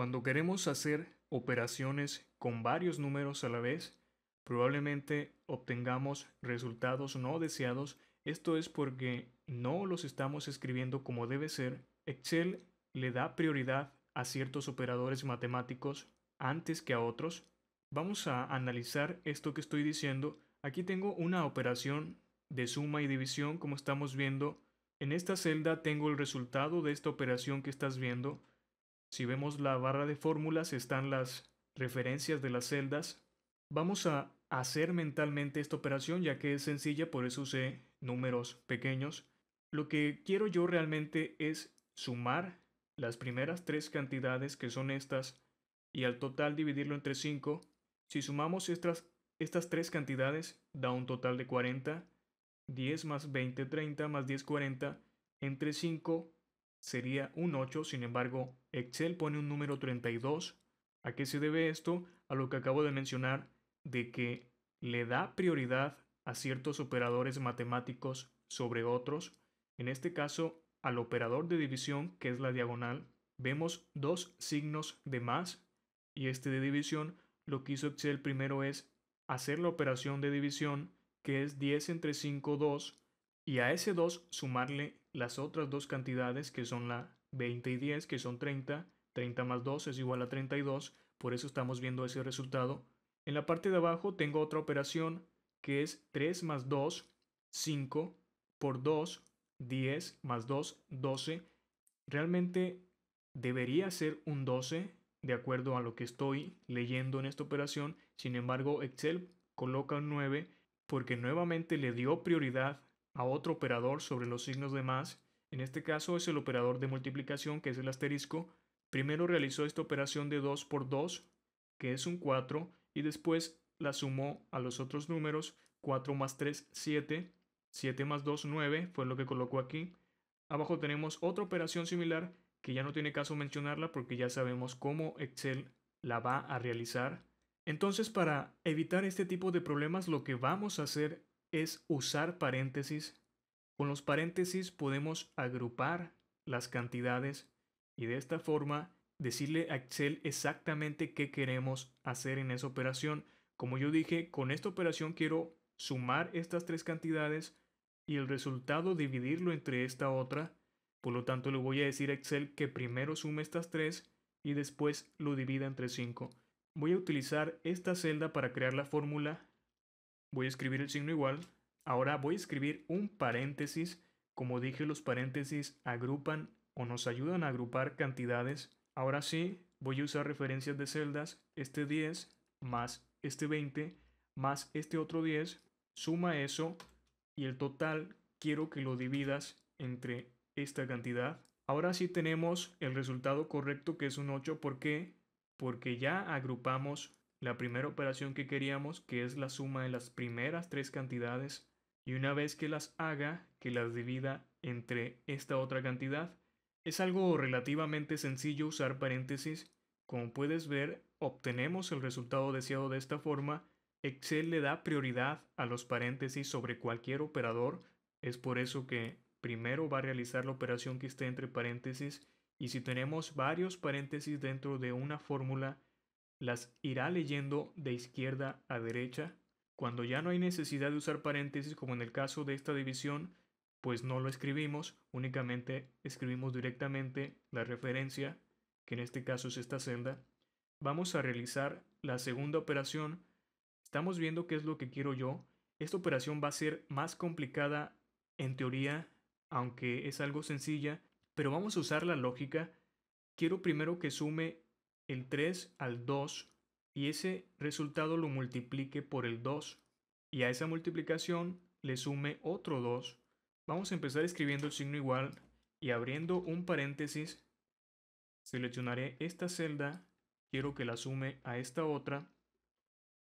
Cuando queremos hacer operaciones con varios números a la vez, probablemente obtengamos resultados no deseados. Esto es porque no los estamos escribiendo como debe ser. Excel le da prioridad a ciertos operadores matemáticos antes que a otros. Vamos a analizar esto que estoy diciendo. Aquí tengo una operación de suma y división como estamos viendo. En esta celda tengo el resultado de esta operación que estás viendo. Si vemos la barra de fórmulas están las referencias de las celdas. Vamos a hacer mentalmente esta operación ya que es sencilla, por eso usé números pequeños. Lo que quiero yo realmente es sumar las primeras tres cantidades que son estas y al total dividirlo entre 5. Si sumamos estas, estas tres cantidades da un total de 40. 10 más 20, 30 más 10, 40. Entre 5 sería un 8, sin embargo, Excel pone un número 32. ¿A qué se debe esto? A lo que acabo de mencionar, de que le da prioridad a ciertos operadores matemáticos sobre otros. En este caso, al operador de división, que es la diagonal, vemos dos signos de más y este de división, lo que hizo Excel primero es hacer la operación de división, que es 10 entre 5, 2, y a ese 2 sumarle las otras dos cantidades que son la 20 y 10, que son 30, 30 más 2 es igual a 32, por eso estamos viendo ese resultado. En la parte de abajo tengo otra operación que es 3 más 2, 5 por 2, 10 más 2, 12. Realmente debería ser un 12 de acuerdo a lo que estoy leyendo en esta operación, sin embargo Excel coloca un 9 porque nuevamente le dio prioridad a a otro operador sobre los signos de más, en este caso es el operador de multiplicación que es el asterisco, primero realizó esta operación de 2 por 2, que es un 4, y después la sumó a los otros números, 4 más 3, 7, 7 más 2, 9, fue lo que colocó aquí. Abajo tenemos otra operación similar que ya no tiene caso mencionarla porque ya sabemos cómo Excel la va a realizar. Entonces para evitar este tipo de problemas lo que vamos a hacer es usar paréntesis. Con los paréntesis podemos agrupar las cantidades y de esta forma decirle a Excel exactamente qué queremos hacer en esa operación. Como yo dije, con esta operación quiero sumar estas tres cantidades y el resultado dividirlo entre esta otra. Por lo tanto, le voy a decir a Excel que primero sume estas tres y después lo divida entre 5. Voy a utilizar esta celda para crear la fórmula voy a escribir el signo igual. Ahora voy a escribir un paréntesis. Como dije, los paréntesis agrupan o nos ayudan a agrupar cantidades. Ahora sí, voy a usar referencias de celdas. Este 10 más este 20 más este otro 10. Suma eso y el total quiero que lo dividas entre esta cantidad. Ahora sí tenemos el resultado correcto que es un 8. ¿Por qué? Porque ya agrupamos la primera operación que queríamos, que es la suma de las primeras tres cantidades, y una vez que las haga, que las divida entre esta otra cantidad. Es algo relativamente sencillo usar paréntesis. Como puedes ver, obtenemos el resultado deseado de esta forma. Excel le da prioridad a los paréntesis sobre cualquier operador. Es por eso que primero va a realizar la operación que esté entre paréntesis. Y si tenemos varios paréntesis dentro de una fórmula, las irá leyendo de izquierda a derecha cuando ya no hay necesidad de usar paréntesis como en el caso de esta división, pues no lo escribimos, únicamente escribimos directamente la referencia, que en este caso es esta senda, vamos a realizar la segunda operación. Estamos viendo qué es lo que quiero yo. Esta operación va a ser más complicada en teoría, aunque es algo sencilla, pero vamos a usar la lógica. Quiero primero que sume el 3 al 2 y ese resultado lo multiplique por el 2 y a esa multiplicación le sume otro 2, vamos a empezar escribiendo el signo igual y abriendo un paréntesis seleccionaré esta celda, quiero que la sume a esta otra,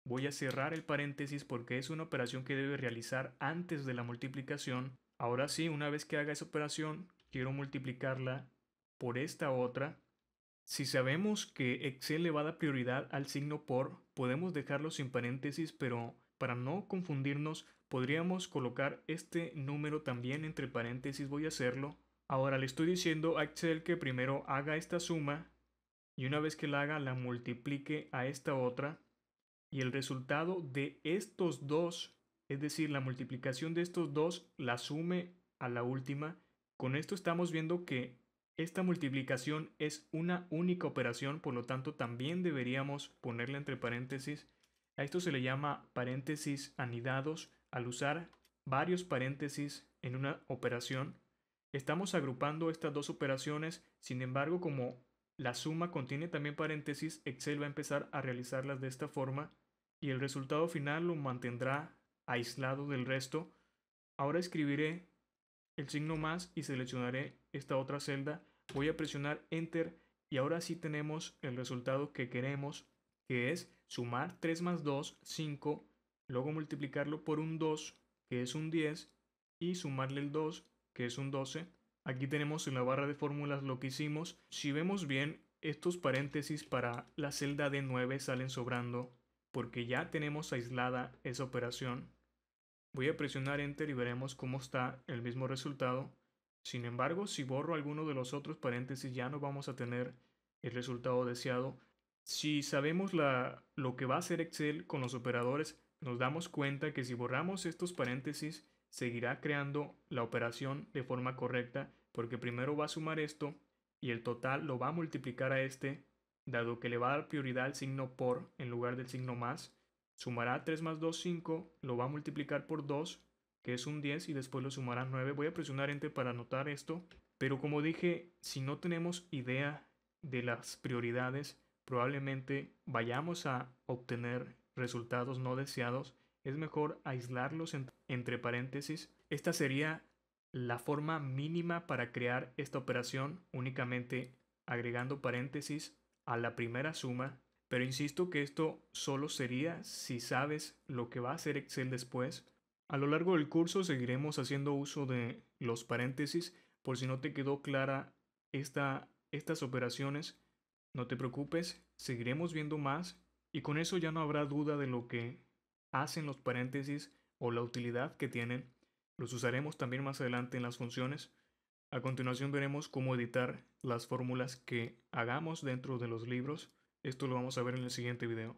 voy a cerrar el paréntesis porque es una operación que debe realizar antes de la multiplicación, ahora sí, una vez que haga esa operación, quiero multiplicarla por esta otra, si sabemos que Excel le va a dar prioridad al signo por, podemos dejarlo sin paréntesis, pero para no confundirnos, podríamos colocar este número también entre paréntesis, voy a hacerlo. Ahora le estoy diciendo a Excel que primero haga esta suma y una vez que la haga la multiplique a esta otra y el resultado de estos dos, es decir, la multiplicación de estos dos la sume a la última. Con esto estamos viendo que esta multiplicación es una única operación, por lo tanto también deberíamos ponerla entre paréntesis. A esto se le llama paréntesis anidados al usar varios paréntesis en una operación. Estamos agrupando estas dos operaciones, sin embargo como la suma contiene también paréntesis, Excel va a empezar a realizarlas de esta forma y el resultado final lo mantendrá aislado del resto. Ahora escribiré el signo más y seleccionaré esta otra celda. Voy a presionar Enter y ahora sí tenemos el resultado que queremos, que es sumar 3 más 2, 5, luego multiplicarlo por un 2, que es un 10, y sumarle el 2, que es un 12. Aquí tenemos en la barra de fórmulas lo que hicimos. Si vemos bien, estos paréntesis para la celda de 9 salen sobrando, porque ya tenemos aislada esa operación. Voy a presionar Enter y veremos cómo está el mismo resultado. Sin embargo, si borro alguno de los otros paréntesis ya no vamos a tener el resultado deseado. Si sabemos la, lo que va a hacer Excel con los operadores, nos damos cuenta que si borramos estos paréntesis seguirá creando la operación de forma correcta porque primero va a sumar esto y el total lo va a multiplicar a este dado que le va a dar prioridad al signo por en lugar del signo más Sumará 3 más 2, 5, lo va a multiplicar por 2, que es un 10, y después lo sumará 9. Voy a presionar Enter para anotar esto, pero como dije, si no tenemos idea de las prioridades, probablemente vayamos a obtener resultados no deseados. Es mejor aislarlos entre paréntesis. Esta sería la forma mínima para crear esta operación únicamente agregando paréntesis a la primera suma pero insisto que esto solo sería si sabes lo que va a hacer Excel después. A lo largo del curso seguiremos haciendo uso de los paréntesis. Por si no te quedó clara estas operaciones, no te preocupes, seguiremos viendo más y con eso ya no habrá duda de lo que hacen los paréntesis o la utilidad que tienen. Los usaremos también más adelante en las funciones. A continuación veremos cómo editar las fórmulas que hagamos dentro de los libros. Esto lo vamos a ver en el siguiente video.